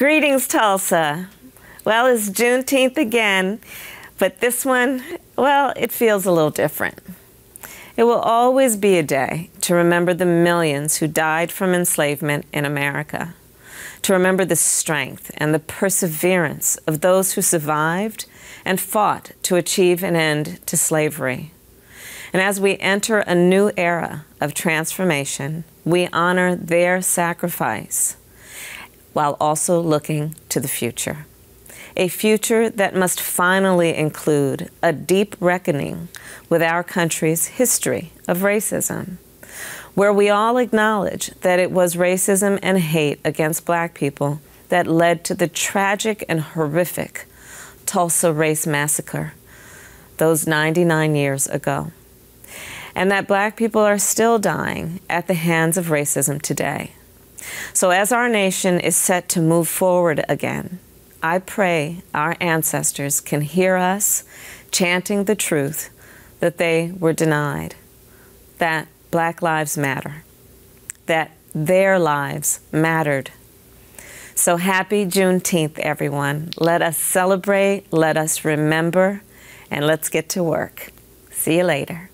Greetings, Tulsa. Well, it's Juneteenth again, but this one, well, it feels a little different. It will always be a day to remember the millions who died from enslavement in America, to remember the strength and the perseverance of those who survived and fought to achieve an end to slavery. And as we enter a new era of transformation, we honor their sacrifice while also looking to the future. A future that must finally include a deep reckoning with our country's history of racism, where we all acknowledge that it was racism and hate against black people that led to the tragic and horrific Tulsa Race Massacre those 99 years ago, and that black people are still dying at the hands of racism today. So, as our nation is set to move forward again, I pray our ancestors can hear us chanting the truth that they were denied that Black Lives Matter, that their lives mattered. So happy Juneteenth, everyone. Let us celebrate, let us remember, and let's get to work. See you later.